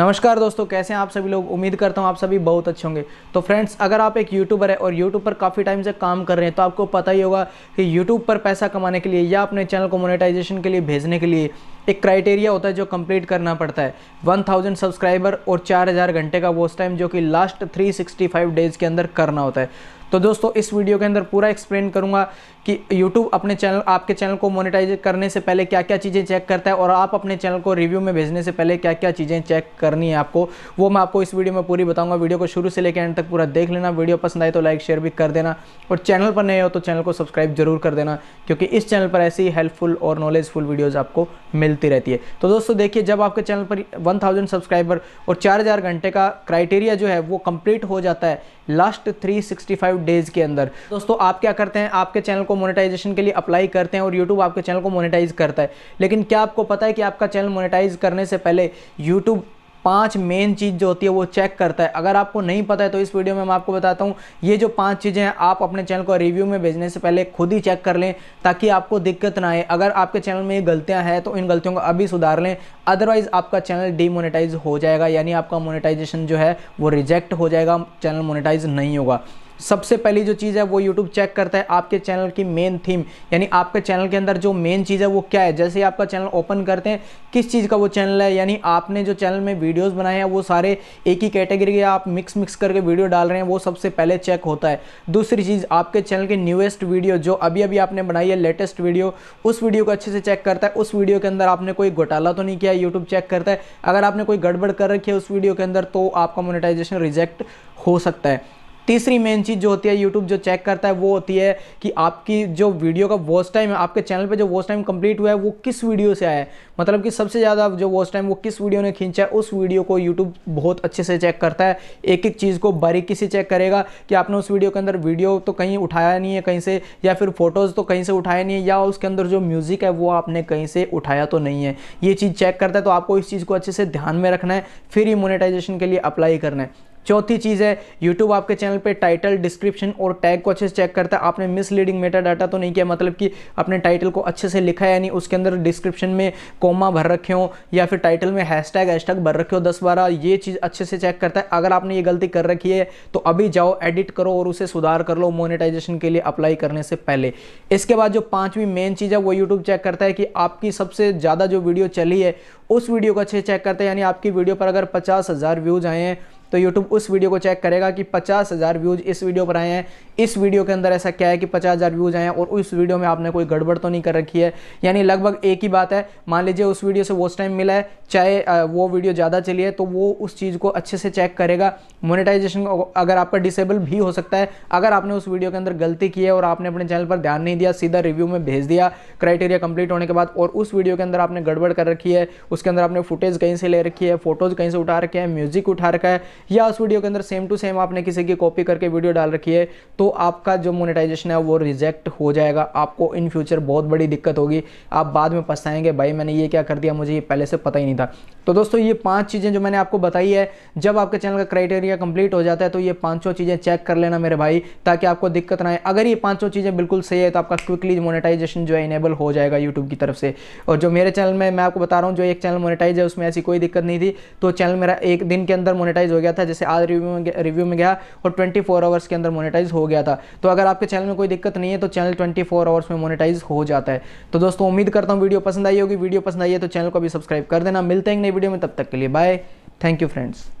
नमस्कार दोस्तों कैसे हैं आप सभी लोग उम्मीद करता हूं आप सभी बहुत अच्छे होंगे तो फ्रेंड्स अगर आप एक यूट्यूबर है और यूट्यूब पर काफ़ी टाइम से काम कर रहे हैं तो आपको पता ही होगा कि यूट्यूब पर पैसा कमाने के लिए या अपने चैनल को मोनेटाइजेशन के लिए भेजने के लिए एक क्राइटेरिया होता है जो कंप्लीट करना पड़ता है 1000 सब्सक्राइबर और 4000 घंटे का वॉच टाइम जो कि लास्ट 365 डेज़ के अंदर करना होता है तो दोस्तों इस वीडियो के अंदर पूरा एक्सप्लेन करूंगा कि YouTube अपने चैनल आपके चैनल को मोनिटाइज करने से पहले क्या क्या चीज़ें चेक करता है और आप अपने चैनल को रिव्यू में भेजने से पहले क्या क्या चीज़ें चेक करनी है आपको वो मैं आपको इस वीडियो में पूरी बताऊंगा वीडियो को शुरू से लेकर एंड तक पूरा देख लेना वीडियो पसंद आए तो लाइक शेयर भी कर देना और चैनल पर नए हो तो चैनल को सब्सक्राइब जरूर कर देना क्योंकि इस चैनल पर ऐसी हेल्पफुल और नॉलेजफुल वीडियोज़ आपको मिलती मिलती रहती है तो दोस्तों देखिए जब आपके चैनल पर 1000 सब्सक्राइबर और 4000 घंटे का क्राइटेरिया जो है वो कंप्लीट हो जाता है लास्ट 365 डेज के अंदर दोस्तों आप क्या करते हैं आपके चैनल को मोनेटाइजेशन के लिए अप्लाई करते हैं और यूट्यूब आपके चैनल को मोनेटाइज करता है लेकिन क्या आपको पता है कि आपका चैनल मोनेटाइज करने से पहले यूट्यूब पांच मेन चीज़ जो होती है वो चेक करता है अगर आपको नहीं पता है तो इस वीडियो में मैं आपको बताता हूँ ये जो पांच चीज़ें हैं आप अपने चैनल को रिव्यू में भेजने से पहले खुद ही चेक कर लें ताकि आपको दिक्कत ना आए अगर आपके चैनल में ये गलतियाँ हैं तो इन गलतियों को अभी सुधार लें अदरवाइज़ आपका चैनल डीमोनेटाइज हो जाएगा यानी आपका मोनिटाइजेशन जो है वो रिजेक्ट हो जाएगा चैनल मोनिटाइज नहीं होगा सबसे पहली जो चीज़ है वो यूट्यूब चेक करता है आपके चैनल की मेन थीम यानी आपके चैनल के अंदर जो मेन चीज़ है वो क्या है जैसे ही आपका चैनल ओपन करते हैं किस चीज़ का वो चैनल है यानी आपने जो चैनल में वीडियोज़ बनाए हैं वो सारे एक ही कैटेगरी के आप मिक्स मिक्स करके वीडियो डाल रहे हैं वो सबसे पहले चेक होता है दूसरी चीज़ आपके चैनल की न्यूएस्ट वीडियो जो अभी अभी आपने बनाई है लेटेस्ट वीडियो उस वीडियो को अच्छे से चेक करता है उस वीडियो के अंदर आपने कोई घोटाला तो नहीं किया यूट्यूब चेक करता है अगर आपने कोई गड़बड़ कर रखी है उस वीडियो के अंदर तो आपका मोनिटाइजेशन रिजेक्ट हो सकता है तीसरी मेन चीज़ जो होती है यूट्यूब जो चेक करता है वो होती है कि आपकी जो वीडियो का वॉच टाइम है आपके चैनल पे जो वॉच टाइम कंप्लीट हुआ है वो किस वीडियो से आया है मतलब कि सबसे ज़्यादा जो वॉच टाइम वो किस वीडियो ने खींचा है उस वीडियो को यूट्यूब बहुत अच्छे से चेक करता है एक एक चीज़ को बारीकी से चेक करेगा कि आपने उस वीडियो के अंदर वीडियो तो कहीं उठाया नहीं है कहीं से या फिर फोटोज़ तो कहीं से उठाया नहीं है या उसके अंदर जो म्यूज़िक है वो आपने कहीं से उठाया तो नहीं है ये चीज़ चेक करता है तो आपको इस चीज़ को अच्छे से ध्यान में रखना है फिर ही मोनिटाइजेशन के लिए अप्लाई करना है चौथी चीज़ है यूट्यूब आपके चैनल पे टाइटल डिस्क्रिप्शन और टैग को अच्छे से चेक करता है आपने मिसलीडिंग मेटा डाटा तो नहीं किया मतलब कि आपने टाइटल को अच्छे से लिखा है यानी उसके अंदर डिस्क्रिप्शन में कोमा भर रखे हो या फिर टाइटल में हैश टैग हैश भर रखे हो दस बारह ये चीज़ अच्छे से चेक करता है अगर आपने ये गलती कर रखी है तो अभी जाओ एडिट करो और उसे सुधार कर लो मोनिटाइजेशन के लिए अप्लाई करने से पहले इसके बाद जो पाँचवीं मेन चीज़ है वो यूट्यूब चेक करता है कि आपकी सबसे ज़्यादा जो वीडियो चली है उस वीडियो को अच्छे से चेक करता है यानी आपकी वीडियो पर अगर पचास हज़ार व्यूज़ आए हैं तो यूट्यूब उस वीडियो को चेक करेगा कि पचास हज़ार व्यूज़ इस वीडियो पर आए हैं इस वीडियो के अंदर ऐसा क्या है कि पचास हज़ार व्यूज़ आए हैं और उस वीडियो में आपने कोई गड़बड़ तो नहीं कर रखी है यानी लगभग एक ही बात है मान लीजिए उस वीडियो से वो टाइम मिला है चाहे वो वीडियो ज़्यादा चली है तो वो उस चीज़ को अच्छे से चेक करेगा मोनिटाइजेशन अगर आपका डिसेबल भी हो सकता है अगर आपने उस वीडियो के अंदर गलती की है और आपने अपने चैनल पर ध्यान नहीं दिया सीधा रिव्यू में भेज दिया क्राइटेरिया कंप्लीट होने के बाद और उस वीडियो के अंदर आपने गड़बड़ कर रखी है उसके अंदर आपने फुटेज कहीं से ले रखी है फोटोज़ कहीं से उठा रखे हैं म्यूज़िक उठा रखा है या उस वीडियो के अंदर सेम टू सेम आपने किसी की कॉपी करके वीडियो डाल रखी है तो आपका जो मोनेटाइजेशन है वो रिजेक्ट हो जाएगा आपको इन फ्यूचर बहुत बड़ी दिक्कत होगी आप बाद में पछताएंगे भाई मैंने ये क्या कर दिया मुझे ये पहले से पता ही नहीं था तो दोस्तों ये पाँच चीज़ें जो मैंने आपको बताई है जब आपके चैनल का क्राइटेरिया कंप्लीट हो जाता है तो ये पाँचों चीज़ें चेक कर लेना मेरे भाई ताकि आपको दिक्कत ना आए अगर ये पाँचों चीज़ें बिल्कुल सही है तो आपका क्विकली मोनेटाइजेशन जो है इनेबल हो जाएगा यूट्यूब की तरफ से और जो मेरे चैनल में मैं आपको बता रहा हूँ जो एक चैनल मोनेटाइज है उसमें ऐसी कोई दिक्कत नहीं थी तो चैनल मेरा एक दिन के अंदर मोनेटाइज हो गया था था जैसे आज रिव्यू में रिव्यू में गया और 24 आवर्स के अंदर मोनेटाइज हो गया था तो अगर आपके चैनल में कोई दिक्कत नहीं है तो चैनल 24 आवर्स में मोनेटाइज हो जाता है तो दोस्तों उम्मीद करता हूँ वीडियो पसंद आई होगी वीडियो पसंद आई है तो चैनल को भी सब्सक्राइब कर देना मिलते हैं नई वीडियो में तब तक के लिए बाय थैंक यू फ्रेंड्स